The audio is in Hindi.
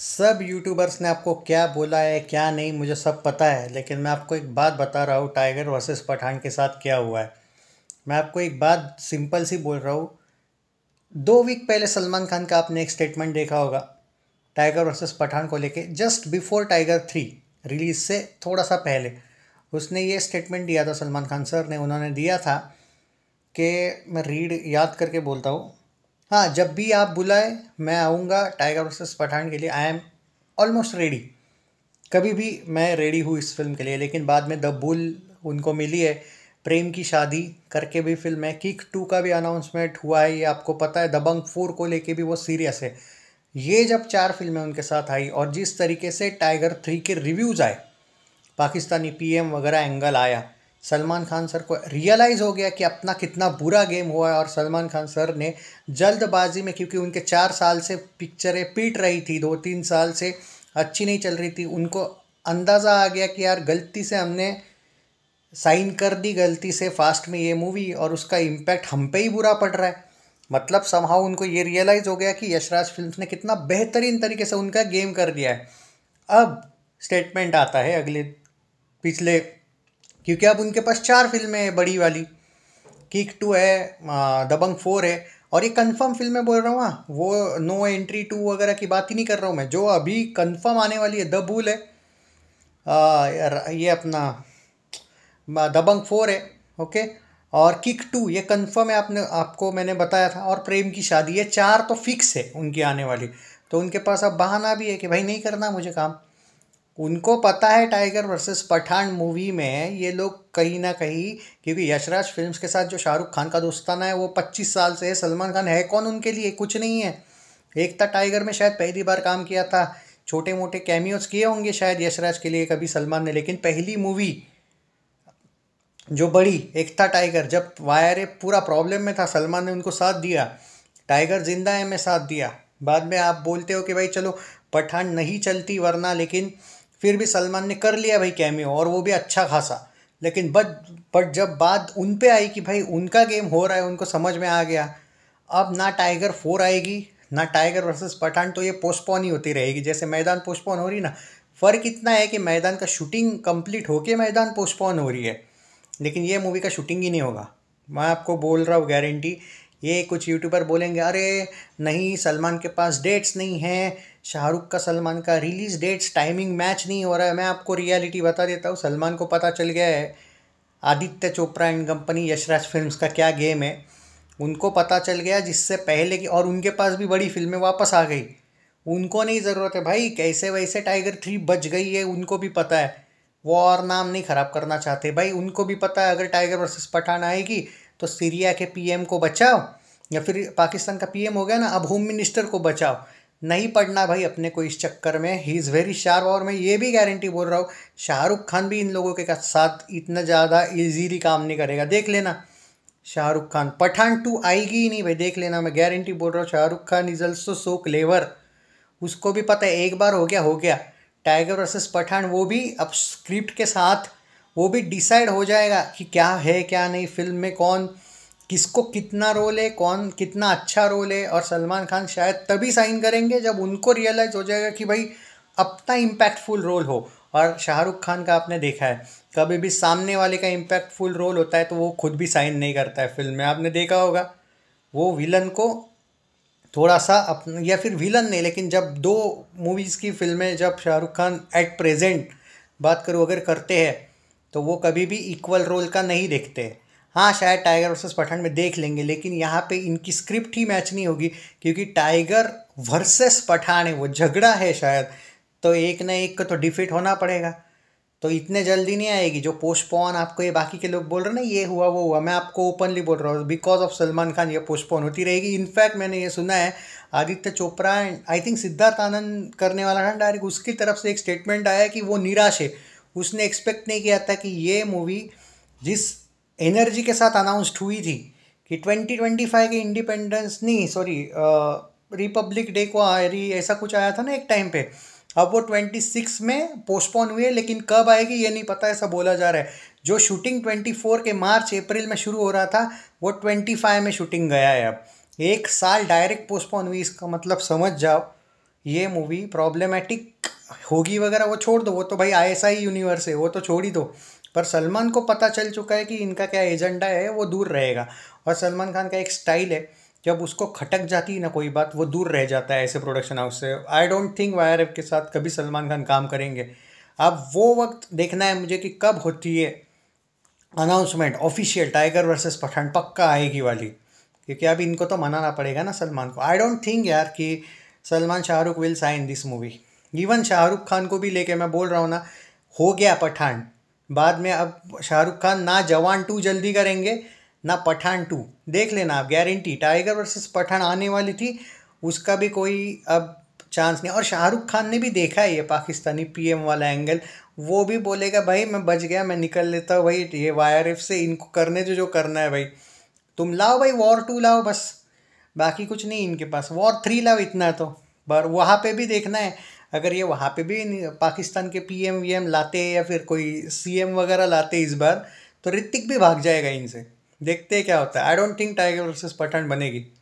सब यूट्यूबर्स ने आपको क्या बोला है क्या नहीं मुझे सब पता है लेकिन मैं आपको एक बात बता रहा हूँ टाइगर वर्सेस पठान के साथ क्या हुआ है मैं आपको एक बात सिंपल सी बोल रहा हूँ दो वीक पहले सलमान खान का आपने एक स्टेटमेंट देखा होगा टाइगर वर्सेस पठान को लेके just before Tiger three release से थोड़ा सा पहले उसने ये स्टेटमेंट दिया था सलमान खान सर ने उन्होंने दिया था कि मैं रीड याद करके बोलता हूँ हाँ जब भी आप बुलाए मैं आऊँगा टाइगर वर्सेस पठान के लिए आई एम ऑलमोस्ट रेडी कभी भी मैं रेडी हूँ इस फिल्म के लिए लेकिन बाद में द बुल उनको मिली है प्रेम की शादी करके भी फिल्म है किक टू का भी अनाउंसमेंट हुआ है ये आपको पता है दबंग फोर को लेके भी वो सीरियस है ये जब चार फिल्में उनके साथ आई और जिस तरीके से टाइगर थ्री के रिव्यूज़ आए पाकिस्तानी पीएम वगैरह एंगल आया सलमान खान सर को रियलाइज़ हो गया कि अपना कितना बुरा गेम हुआ है और सलमान खान सर ने जल्दबाजी में क्योंकि उनके चार साल से पिक्चरें पीट रही थी दो तीन साल से अच्छी नहीं चल रही थी उनको अंदाज़ा आ गया कि यार गलती से हमने साइन कर दी गलती से फास्ट में ये मूवी और उसका इम्पैक्ट हम पे ही बुरा पड़ रहा है मतलब समहाउ उनको ये रियलाइज़ हो गया कि यशराज फिल्म ने कितना बेहतरीन तरीके से उनका गेम कर दिया है अब स्टेटमेंट आता है अगले पिछले क्योंकि अब उनके पास चार फिल्में हैं बड़ी वाली किक टू है दबंग फोर है और ये कंफर्म फिल्में बोल रहा हूँ हाँ वो नो एंट्री टू वगैरह की बात ही नहीं कर रहा हूँ मैं जो अभी कंफर्म आने वाली है द भूल है आ, ये अपना दबंग फोर है ओके और किक टू ये कंफर्म है आपने आपको मैंने बताया था और प्रेम की शादी ये चार तो फिक्स है उनकी आने वाली तो उनके पास अब बहाना भी है कि भाई नहीं करना मुझे काम उनको पता है टाइगर वर्सेस पठान मूवी में ये लोग कहीं ना कहीं क्योंकि यशराज फिल्म्स के साथ जो शाहरुख खान का दोस्ताना है वो पच्चीस साल से है सलमान खान है कौन उनके लिए कुछ नहीं है एकता टाइगर में शायद पहली बार काम किया था छोटे मोटे कैमियोज किए होंगे शायद यशराज के लिए कभी सलमान ने लेकिन पहली मूवी जो बड़ी एकता टाइगर जब वायर पूरा प्रॉब्लम में था सलमान ने उनको साथ दिया टाइगर जिंदा है मैं साथ दिया बाद में आप बोलते हो कि भाई चलो पठान नहीं चलती वरना लेकिन फिर भी सलमान ने कर लिया भाई कैमियो और वो भी अच्छा खासा लेकिन बट बट जब बात उन पे आई कि भाई उनका गेम हो रहा है उनको समझ में आ गया अब ना टाइगर फोर आएगी ना टाइगर वर्सेस पठान तो ये पोस्टपोन ही होती रहेगी जैसे मैदान पोस्टपोन हो रही ना फ़र्क इतना है कि मैदान का शूटिंग कंप्लीट होके मैदान पोस्टपोन हो रही है लेकिन ये मूवी का शूटिंग ही नहीं होगा मैं आपको बोल रहा हूँ गारंटी ये कुछ यूट्यूबर बोलेंगे अरे नहीं सलमान के पास डेट्स नहीं हैं शाहरुख का सलमान का रिलीज़ डेट्स टाइमिंग मैच नहीं हो रहा है मैं आपको रियलिटी बता देता हूँ सलमान को पता चल गया है Aditya Chopra and company Yashraj films का क्या गेम है उनको पता चल गया जिससे पहले की और उनके पास भी बड़ी फिल्में वापस आ गई उनको नहीं ज़रूरत है भाई कैसे वैसे टाइगर थ्री बच गई है उनको भी पता है वो और नाम नहीं ख़राब करना चाहते भाई उनको भी पता है अगर टाइगर वर्सेस पठान आएगी तो सीरिया के पीएम को बचाओ या फिर पाकिस्तान का पीएम हो गया ना अब होम मिनिस्टर को बचाओ नहीं पढ़ना भाई अपने को इस चक्कर में ही इज़ वेरी शार्प और मैं ये भी गारंटी बोल रहा हूँ शाहरुख खान भी इन लोगों के साथ इतना ज़्यादा इजीली काम नहीं करेगा देख लेना शाहरुख खान पठान टू आएगी ही नहीं भाई देख लेना मैं गारंटी बोल रहा हूँ Shahrukh Khan is also so clever उसको भी पता है एक बार हो गया हो गया टाइगर वर्सेस पठान वो भी अब स्क्रिप्ट के साथ वो भी डिसाइड हो जाएगा कि क्या है क्या नहीं फिल्म में कौन किसको कितना रोल है कौन कितना अच्छा रोल है और सलमान खान शायद तभी साइन करेंगे जब उनको रियलाइज़ हो जाएगा कि भाई अपना इम्पैक्टफुल रोल हो और शाहरुख खान का आपने देखा है कभी भी सामने वाले का इम्पैक्टफुल रोल होता है तो वो खुद भी साइन नहीं करता है फिल्म में आपने देखा होगा वो विलन को थोड़ा सा अपन या फिर विलन नहीं लेकिन जब दो मूवीज़ की फिल्में जब शाहरुख खान एट प्रेजेंट बात करूँ अगर करते हैं तो वो कभी भी इक्वल रोल का नहीं देखते हाँ शायद टाइगर वर्सेस पठान में देख लेंगे लेकिन यहाँ पे इनकी स्क्रिप्ट ही मैच नहीं होगी क्योंकि टाइगर वर्सेस पठान है वो झगड़ा है शायद तो एक ना एक को तो डिफिट होना पड़ेगा तो इतने जल्दी नहीं आएगी जो पोस्टपोन आपको ये बाकी के लोग बोल रहे ना ये हुआ वो हुआ मैं आपको ओपनली बोल रहा हूँ बिकॉज ऑफ सलमान खान ये पोस्टपोन होती रहेगी इनफैक्ट मैंने ये सुना है Aditya Chopra and I think Siddharth Anand करने वाला था डायरेक्ट उसकी तरफ से एक स्टेटमेंट आया कि वो निराश है उसने एक्सपेक्ट नहीं किया था कि ये मूवी जिस एनर्जी के साथ अनाउंस्ड हुई थी कि 2025 के इंडिपेंडेंस नहीं सॉरी रिपब्लिक डे को आ रही ऐसा कुछ आया था ना एक टाइम पे अब वो 26 में पोस्टपोन हुई है लेकिन कब आएगी ये नहीं पता ऐसा बोला जा रहा है जो शूटिंग 24 के मार्च अप्रैल में शुरू हो रहा था वो 25 में शूटिंग गया है अब एक साल डायरेक्ट पोस्टपोन हुई इसका मतलब समझ जाओ ये मूवी प्रॉब्लमेटिक होगी वगैरह वो छोड़ दो वो तो भाई आईएसआई यूनिवर्स है वो तो छोड़ ही दो पर सलमान को पता चल चुका है कि इनका क्या एजेंडा है वो दूर रहेगा और सलमान खान का एक स्टाइल है जब उसको खटक जाती है ना कोई बात वो दूर रह जाता है ऐसे प्रोडक्शन हाउस से आई डोंट थिंक वायर के साथ कभी सलमान खान काम करेंगे अब वो वक्त देखना है मुझे कि कब होती है announcement official Tiger versus Pathaan पक्का आएगी वाली क्योंकि अब इनको तो मनाना पड़ेगा ना सलमान को आई डोंट थिंक यार कि Salman Shahrukh will sign this movie even Shahrukh Khan को भी लेके मैं बोल रहा हूँ ना हो गया पठान बाद में अब शाहरुख खान ना जवान टू जल्दी करेंगे ना पठान टू देख लेना आप गारंटी टाइगर वर्सेस पठान आने वाली थी उसका भी कोई अब चांस नहीं और शाहरुख खान ने भी देखा है ये पाकिस्तानी पीएम वाला एंगल वो भी बोलेगा भाई मैं बच गया मैं निकल लेता हूँ भाई ये वायर से इनको करने जो जो करना है भाई तुम लाओ भाई वॉर टू लाओ बस बाकी कुछ नहीं इनके पास वॉर थ्री लव इतना तो पर वहाँ पे भी देखना है अगर ये वहाँ पे भी पाकिस्तान के पीएम वीएम लाते या फिर कोई सीएम वगैरह लाते इस बार तो ऋतिक भी भाग जाएगा इनसे देखते हैं क्या होता है I don't think Tiger versus Pathaan बनेगी